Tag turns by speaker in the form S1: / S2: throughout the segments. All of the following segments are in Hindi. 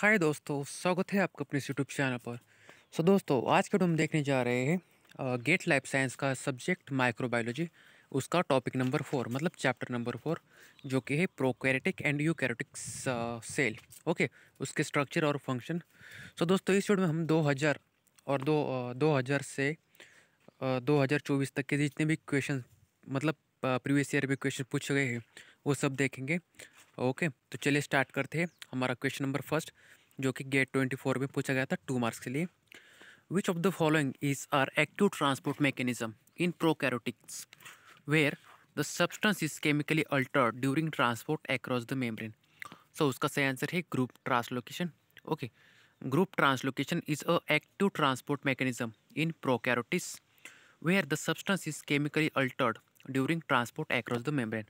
S1: हाय दोस्तों स्वागत है आपका अपने यूट्यूब चैनल पर सो so, दोस्तों आज के हम देखने जा रहे हैं गेट लाइफ साइंस का सब्जेक्ट माइक्रोबायोलॉजी उसका टॉपिक नंबर फोर मतलब चैप्टर नंबर फोर जो कि है prokaryotic and eukaryotic cell okay उसके स्ट्रक्चर और फंक्शन सो so, दोस्तों इस वीडियो में हम दो और दो दो हज़ार से दो हज़ार चौबीस तक के जितने भी क्वेश्चन मतलब प्रीवियस ईयर में क्वेश्चन पूछे गए हैं वो सब देखेंगे ओके तो चलिए स्टार्ट करते हैं हमारा क्वेश्चन नंबर फर्स्ट जो कि गेट ट्वेंटी फोर में पूछा गया था टू मार्क्स के लिए which of the following is are active transport mechanism in prokaryotes where the substance is chemically altered during transport across the membrane so उसका सही आंसर है group translocation okay group translocation is a active transport mechanism in karyotes where the substance is chemically altered during transport across the membrane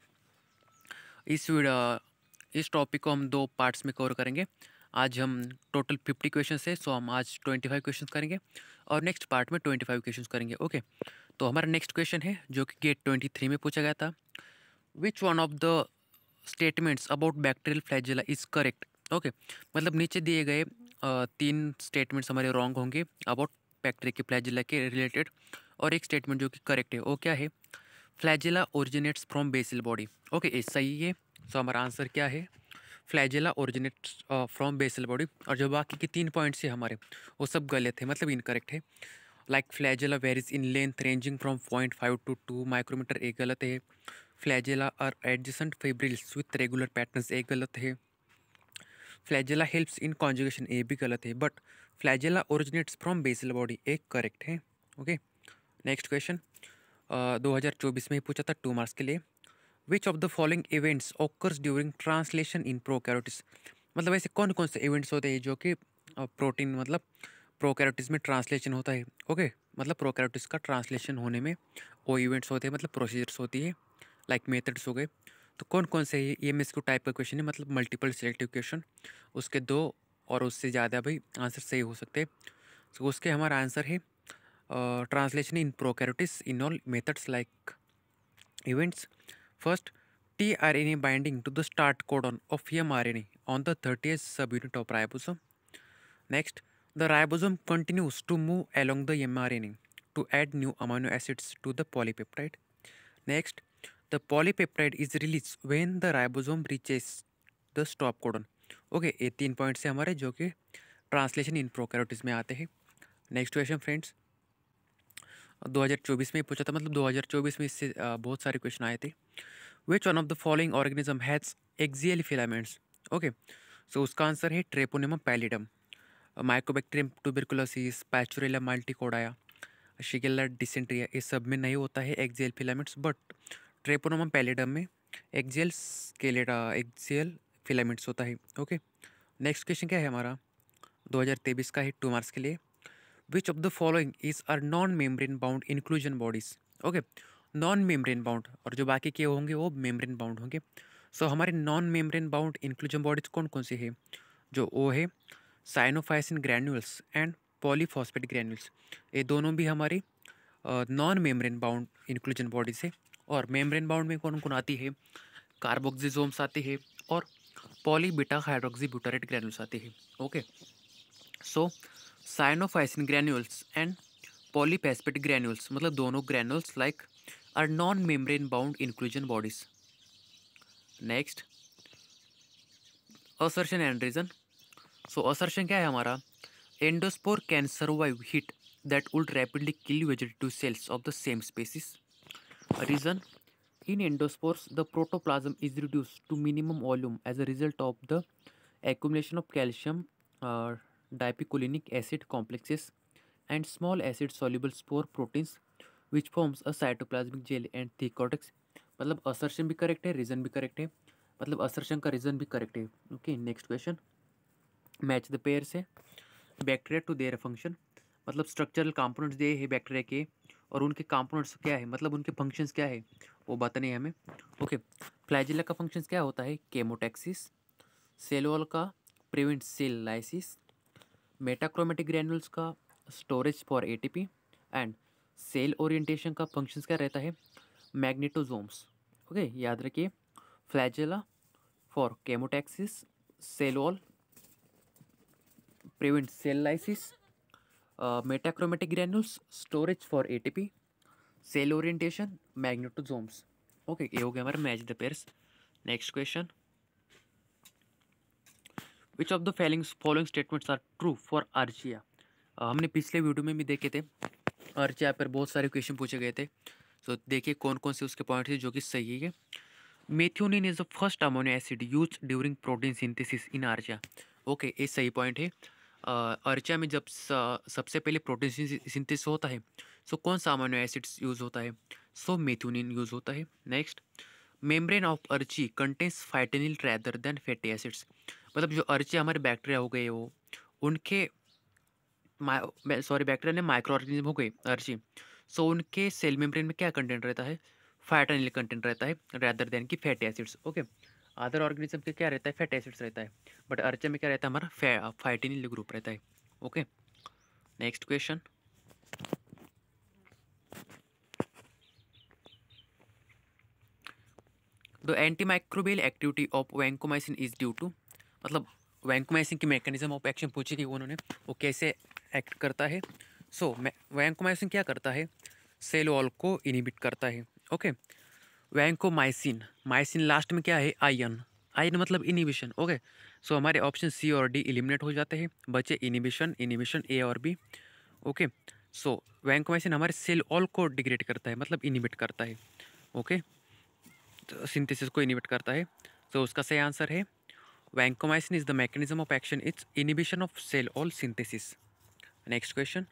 S1: इस इस टॉपिक को हम दो पार्ट्स में कवर करेंगे आज हम टोटल फिफ्टी क्वेश्चन है सो हम आज ट्वेंटी फाइव क्वेश्चन करेंगे और नेक्स्ट पार्ट में ट्वेंटी फाइव क्वेश्चन करेंगे ओके तो हमारा नेक्स्ट क्वेश्चन है जो कि गेट ट्वेंटी थ्री में पूछा गया था which one of the statements about bacterial flagella is correct okay मतलब नीचे दिए गए तीन स्टेटमेंट्स हमारे रॉन्ग होंगे अबाउट बैक्टीरिया के फ्लैजिला के रिलेटेड और एक स्टेटमेंट जो कि करेक्ट है वो क्या है flagella originates from basal body okay ऐसा ही है सो हमारा आंसर क्या है flagella originate from basal body और जो बाकी के तीन पॉइंट्स है हमारे वो सब गलत है मतलब इनकरेक्ट है like flagella varies in length ranging from point five to two micrometer एक गलत है flagella are adjacent fibrils with regular pattern एक गलत है फ्लैजेला हेल्प्स इन कॉन्जुगेशन ए भी गलत है but flagella originates from basal body एक करेक्ट है ओके नेक्स्ट क्वेश्चन दो हज़ार चौबीस में पूछा था टू मार्क्स के लिए which of the following events occurs during translation in prokaryotes मतलब ऐसे कौन कौन से इवेंट्स होते हैं जो कि प्रोटीन मतलब प्रोकैरोटिस में ट्रांसलेशन होता है ओके मतलब प्रोकैरोटिस का ट्रांसलेशन होने में वो इवेंट्स होते हैं मतलब प्रोसीजर्स होती है लाइक मेथड्स हो गए तो कौन कौन से ये एम एस क्यू टाइप का क्वेश्चन है मतलब मल्टीपल सिलेक्टिव क्वेश्चन उसके दो और उससे ज़्यादा भी आंसर सही हो सकते हैं तो उसके हमारा आंसर है translation in prokaryotes in all methods like events First, tRNA binding to the start codon of mRNA on the 30th subunit of ribosome. Next, the ribosome continues to move along the mRNA to add new amino acids to the polypeptide. Next, the polypeptide is released when the ribosome reaches the stop codon okay ये तीन पॉइंट्स हैं हमारे जो कि ट्रांसलेशन इन प्रोकैरियोटिस में आते हैं नेक्स्ट क्वेश्चन फ्रेंड्स 2024 में पूछा था मतलब 2024 में इससे बहुत सारे क्वेश्चन आए थे which one of the following organism has axial filaments okay so उसका आंसर है Treponema pallidum Mycobacterium tuberculosis Pasteurella multocida Shigella dysenteriae इस सब में नहीं होता है axial filaments but Treponema pallidum में एक्जियल स्केलेटा एक्जियल फिलामेंट्स होता है ओके नेक्स्ट क्वेश्चन क्या है हमारा 2023 का है टू मार्क्स के लिए which of the following is are non membrane bound inclusion bodies okay non membrane bound और जो बाकी के होंगे वो मेम्ब्रेन बाउंड होंगे सो so, हमारे non membrane bound inclusion bodies कौन कौन सी है जो वो है cyanophycin granules and polyphosphate granules ये दोनों भी हमारी non membrane bound inclusion bodies है और मेम्ब्रेन बाउंड में कौन कौन आती है कार्बोक्सिजोम्स आते हैं और पॉलीबीटा हाइड्रोक्सीब्यूटारेट ग्रैनुल्स आते हैं okay so cyanophycin granules and polyphosphate granules मतलब दोनों granules like are non membrane bound inclusion bodies next assertion reason so assertion क्या है हमारा endospore can survive heat that would rapidly kill vegetative cells of the same species reason in endospores the protoplasm is reduce to minimum volume as a result of the accumulation of calcium dipicolinic acid complexes and small acid soluble spore proteins which forms a cytoplasmic gel and थीकोटिक्स मतलब असर्शन भी करेक्ट है रीजन भी करेक्ट है मतलब असर्शन का रीजन भी करेक्ट है okay next question match the pair से बैक्टीरिया टू देयर फंक्शन मतलब स्ट्रक्चरल कॉम्पोनेंट्स दिए है बैक्टीरिया के और उनके कॉम्पोनेंट्स क्या है मतलब उनके फंक्शंस क्या है वो बताने हमें ओके फ्लाइजिला का फंक्शंस क्या होता है केमोटैक्सिस सेलोल का prevent cell lysis metachromatic granules का storage for ATP and cell orientation का फंक्शंस क्या रहता है मैग्नेटोजोम्स ओके याद रखिए flagella for chemotaxis cell wall prevent cell lysis metachromatic granules storage for ATP cell orientation magnetosomes okay ये हो गया हमारे match the pairs next question which of the फेलिंग following statements are true for archaea हमने पिछले वीडियो में भी देखे थे आर्चिया पर बहुत सारे क्वेश्चन पूछे गए थे तो देखिए कौन कौन से उसके पॉइंट थे जो कि सही है methionine is the first amino acid used during protein synthesis in archaea okay ये सही पॉइंट है अर्चा uh, में जब सबसे पहले प्रोटीन सिंथेसिस होता है सो so, कौन सा अमोनियो एसिड्स यूज़ होता है सो so, मेथ्यूनिन यूज़ होता है next membrane of archaea contains phytanyl rather than fatty acids मतलब जो अर्चे हमारे बैक्टीरिया हो गए वो उनके सॉरी बैक्टीरिया ने माइक्रो ऑर्गेनिज्म हो गए अर्ची सो उनके सेल मेम्ब्रेन में क्या कंटेंट रहता है फैटानिल कंटेंट रहता है रैदर देन की fatty acids okay other organism के क्या रहता है फैटी एसिड्स रहता है बट अर्चे में क्या रहता है हमारा फाइटिनिल ग्रुप रहता है okay next question the anti microbial activity of vancomycin is due to मतलब वैंकोमाइसिन की मैकेनिज्म ऑफ एक्शन पूछी थी उन्होंने वो कैसे एक्ट करता है सो वैंकोमाइसिन क्या करता है सेल वॉल को इनिबिट करता है ओके वैंकोमाइसिन माइसिन लास्ट में क्या है आयन आयन मतलब इनिबिशन ओके सो हमारे ऑप्शन सी और डी एलिमिनेट हो जाते हैं बचे इनिबिशन इनिबिशन ए और बी ओके सो वैंकोमाइसिन हमारे सेल ऑल को डिग्रेड करता है मतलब इनिबिट करता है ओके okay? सिंथेसिस तो को इनिबिट करता है सो तो so, उसका सही आंसर है vancomycin is the mechanism of action it's inhibition of cell wall synthesis next question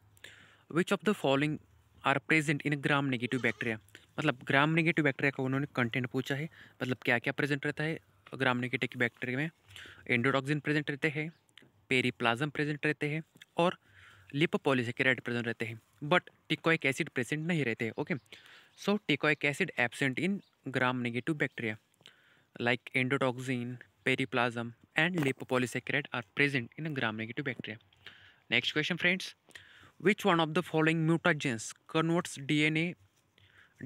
S1: which of the following are present in gram negative bacteria मतलब ग्राम नेगेटिव बैक्टीरिया का उन्होंने कंटेंट पूछा है मतलब क्या क्या प्रेजेंट रहता है ग्राम नेगेटिव बैक्टीरिया में एंडोटॉक्सिन प्रेजेंट रहते हैं पेरीप्लाज्म प्रेजेंट रहते हैं और लिपोपोलिसेकेराइड प्रेजेंट रहते हैं बट टिकोइक एसिड प्रेजेंट नहीं रहते okay so teichoic acid absent in gram negative bacteria like endotoxin periplasm, and lipopolysaccharide are present in gram-negative bacteria. Next question friends. Which one of the following mutagens converts DNA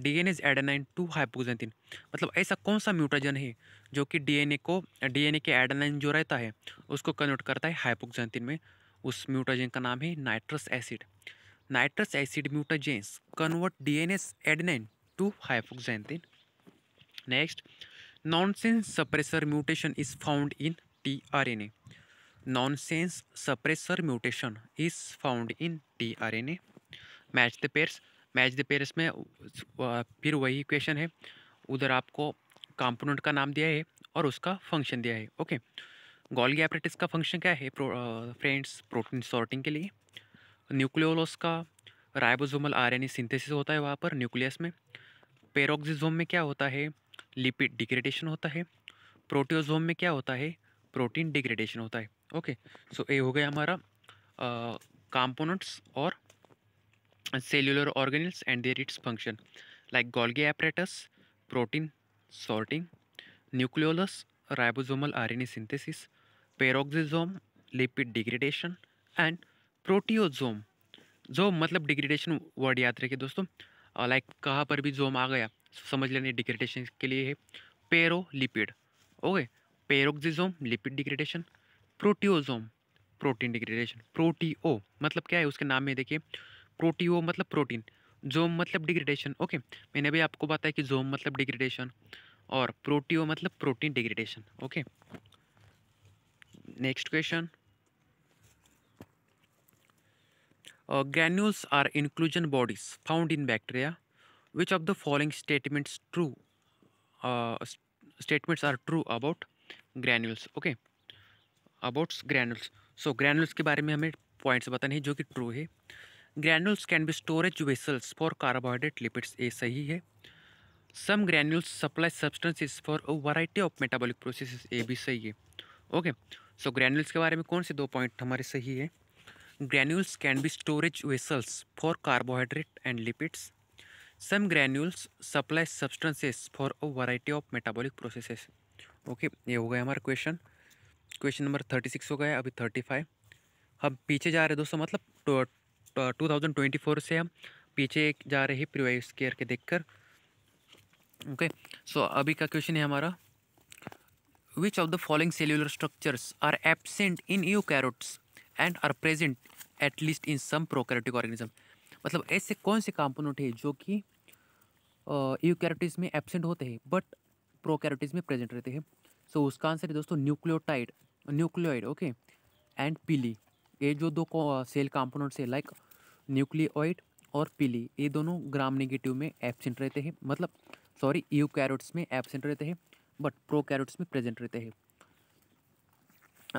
S1: DNA's adenine to hypoxanthine मतलब ऐसा कौन सा म्यूटाजन है जो कि डीएनए को डीएनए के एडेनाइन जो रहता है उसको कन्वर्ट करता है हाइपोजेंथिन में उस म्यूटाजन का नाम है nitrous acid nitrous acid mutagens convert DNA's adenine to hypoxanthine next suppressor mutation is found in T R N A nonsense suppressor mutation is found in T R N A match the pairs match the pairs में फिर वही क्वेश्चन है उधर आपको कंपोनेंट का नाम दिया है और उसका फंक्शन दिया है ओके गॉल्गी एपरेटिस का फंक्शन क्या है प्रो, फ्रेंड्स प्रोटीन सॉर्टिंग के लिए न्यूक्लियोलोस का राइबोसोमल आरएनए सिंथेसिस होता है वहाँ पर न्यूक्लियस में पेरोक्सिजोम में क्या होता है लिपिड डिग्रेडेशन होता है प्रोटियोजोम में क्या होता है प्रोटीन डिग्रेडेशन होता है ओके सो ये हो गया हमारा कॉम्पोनेंट्स और cellular organelles and their its function like Golgi apparatus protein sorting nucleolus ribosomal RNA synthesis peroxisome lipid degradation and proteasome जो मतलब डिग्रेडेशन वर्ड याद रखिए दोस्तों लाइक कहाँ पर भी जोम आ गया समझ लेने डिग्रेडेशन के लिए है पेरो lipid okay peroxisome lipid degradation proteasome protein degradation प्रोटीओ मतलब क्या है उसके नाम में देखिए प्रोटीओ मतलब प्रोटीन जोम मतलब डिग्रेडेशन ओके मैंने भी आपको बताया कि जोम मतलब डिग्रेडेशन और प्रोटीओ मतलब protein degradation okay next question granules are inclusion bodies found in bacteria which of the following statements true statements are true about granules okay abouts granules so granules के बारे में हमें पॉइंट्स बताने हैं जो कि ट्रू है granules can be storage vessels for carbohydrate lipids ये सही है some granules supply substances for a variety of metabolic processes ये भी सही है ओके सो ग्रैन्यूल्स के बारे में कौन से दो पॉइंट हमारे सही है granules can be storage vessels for carbohydrate and lipids some granules supply substances for a variety of metabolic processes okay ये हो गया हमारा question question number thirty six हो गया अभी थर्टी फाइव हम पीछे जा रहे दोस्तों मतलब टू थाउजेंड ट्वेंटी फोर से हम पीछे जा रहे हैं मतलब प्रिवाइस केयर के देख कर ओके सो अभी का क्वेश्चन है हमारा which of the following cellular structures are absent in eukaryotes and are present at least in some prokaryotic organism मतलब ऐसे कौन से कॉम्पोनेंट है जो कि यूकैरियोटिस में एबसेंट होते हैं बट प्रोकैरियोटिस में प्रेजेंट रहते हैं सो so, उसका आंसर है दोस्तों न्यूक्लियोटाइड न्यूक्लियोइड ओके एंड पीली ये जो दो सेल कॉम्पोनेंट्स है लाइक न्यूक्लियोइड और पीली ये दोनों ग्राम नेगेटिव में एबसेंट रहते हैं मतलब सॉरी यू कैरोट्स में एबसेंट रहते हैं बट प्रो कैरोट्स में प्रेजेंट रहते हैं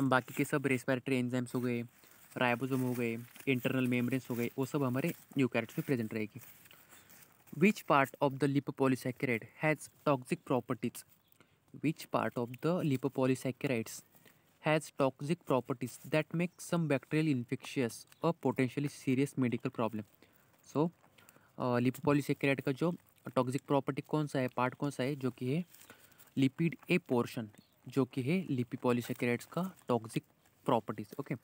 S1: बाकी के सब रेस्पिरेटरी एंजाइम्स हो गए राइबोसोम हो गए इंटरनल मेम्ब्रेन्स हो गए वो सब हमारे यूकैरियोट्स में प्रेजेंट रहेगी which part of the lip lipopolysaccharide has toxic properties which part of the lip lipopolysaccharides has toxic properties that make some bacterial infectious और potentially serious medical problem so lip lipopolysaccharide का जो टॉक्सिक प्रॉपर्टी कौन सा है पार्ट कौन सा है जो कि है लिपिड ए पोर्शन जो कि है लिपी पॉलीसेक्रेट्स का toxic properties okay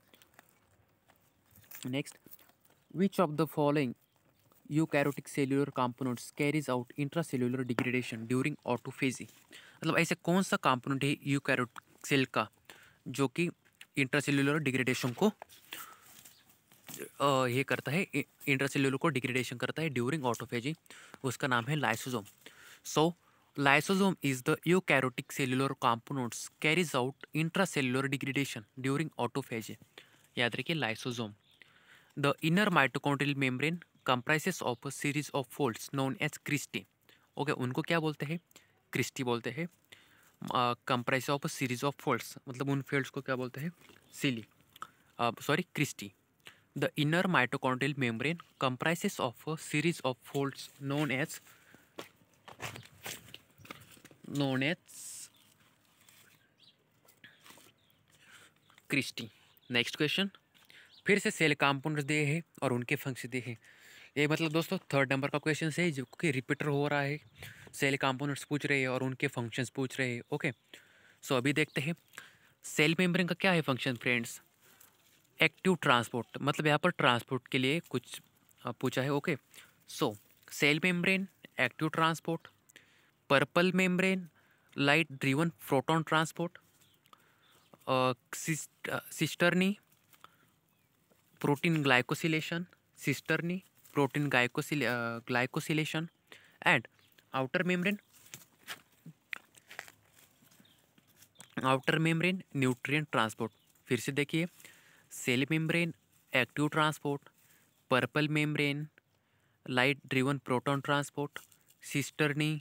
S1: next which of the following eukaryotic cellular components carries out intracellular degradation during autophagy मतलब ऐसे कौन सा कॉम्पोनेंट है यू कैरोटिक सेल का जो कि इंट्रा सेल्यूलर डिग्रेडेशन को आ, ये करता है इंट्रा सेल्यूलर को डिग्रेडेशन करता है ड्यूरिंग ऑटोफेजी उसका नाम है lysosome so lysosome is the eukaryotic cellular components carries out intracellular degradation during autophagy याद रखिए lysosome The inner mitochondrial membrane comprises of a series of folds known as cristae. Okay okay, उनको क्या बोलते हैं क्रिस्टी बोलते हैं comprise of series of folds मतलब उन फोल्ड्स को क्या बोलते हैं सिली sorry cristae the inner mitochondrial membrane comprises of series of folds known as known as cristae next question फिर से सेल कंपाउंड दिए हैं और उनके फंक्शन दिए हैं ये मतलब दोस्तों थर्ड नंबर का क्वेश्चन है जो कि रिपीटर हो रहा है सेल कंपाउंड्स पूछ रहे हैं और उनके फंक्शंस पूछ रहे हैं ओके सो अभी देखते हैं सेल मेम्ब्रेन का क्या है फंक्शन फ्रेंड्स एक्टिव ट्रांसपोर्ट मतलब यहाँ पर ट्रांसपोर्ट के लिए कुछ पूछा है okay so cell membrane active transport purple membrane light driven proton transport cisternae protein glycosylation cisternae protein glycosyl glycosylation and outer membrane outer membrane nutrient transport फिर से देखिए cell membrane active transport purple membrane light driven proton transport cisternae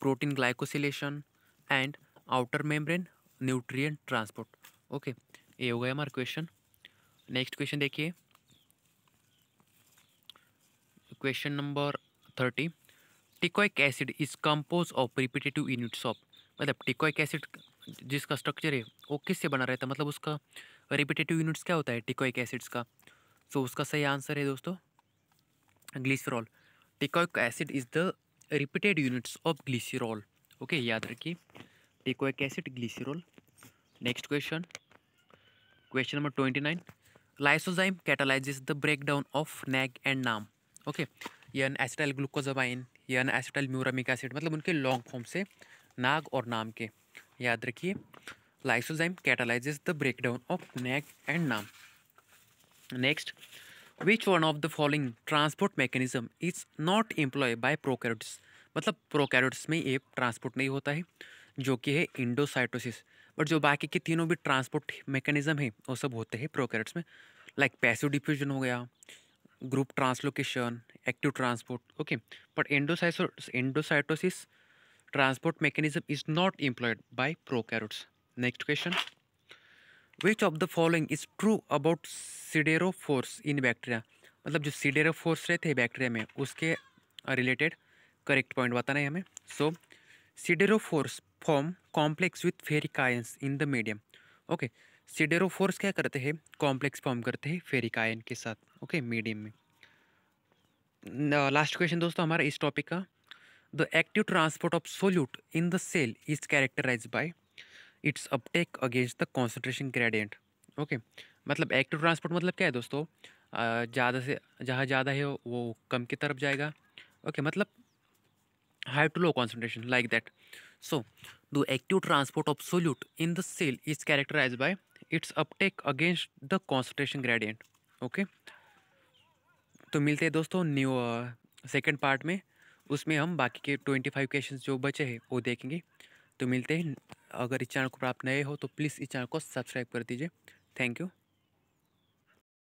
S1: protein glycosylation and outer membrane nutrient transport okay ये हो गया हमारा क्वेश्चन नेक्स्ट क्वेश्चन देखिए question number thirty teichoic acid is composed of repetitive units of मतलब टिकोइक एसिड जिसका स्ट्रक्चर है वो किससे बना रहता है मतलब उसका रिपीटेटिव यूनिट्स क्या होता है टिकोइक एसिड्स का सो so, उसका सही आंसर है दोस्तों glycerol teichoic acid is the repeated units of glycerol okay याद रखिए teichoic acid glycerol next question question number twenty nine Lysozyme catalyzes the breakdown of NAG and NAM. Okay N acetyl glucosamine N acetyl muramic acid मतलब उनके लॉन्ग फॉर्म से नाग और नाम के याद रखिए lysozyme catalyzes the break down of NAG and NAM next which one of the following transport mechanism is not employ by prokaryotes मतलब प्रोकैरियोट्स में ये ट्रांसपोर्ट नहीं होता है जो कि है इंडोसाइटोसिस बट जो बाकी के तीनों भी ट्रांसपोर्ट मेकनिज़म है वो सब होते हैं प्रोकैरियोट्स में लाइक पैसिव डिफ्यूजन हो गया group translocation active transport okay but एंडोसाइसो endocytosis transport transport is not not by by next question which of the following is true about siderophores in bacteria मतलब जो सीडेरो फोर्स रहते हैं बैक्टीरिया में उसके रिलेटेड करेक्ट पॉइंट बताना है हमें so siderophores form complex with ferric ions in the medium okay siderophores क्या करते हैं कॉम्प्लेक्स फॉर्म करते हैं फेरिक आयन के साथ ओके मीडियम में लास्ट क्वेश्चन दोस्तों हमारा इस टॉपिक का the active transport of solute in the cell is characterize by its uptake against the concentration gradient okay मतलब एक्टिव ट्रांसपोर्ट मतलब क्या है दोस्तों ज़्यादा से जहाँ ज़्यादा है वो कम की तरफ जाएगा ओके okay, मतलब high to low concentration like that so the active transport of solute in the cell is characterized by its uptake against the concentration gradient okay okay? तो मिलते हैं दोस्तों न्यू सेकंड पार्ट में उसमें हम बाकी के ट्वेंटी फाइव क्वेश्चन जो बचे हैं वो देखेंगे तो मिलते हैं अगर इस चैनल को प्राप्त नए हो तो प्लीज़ इस चैनल को सब्सक्राइब कर दीजिए थैंक यू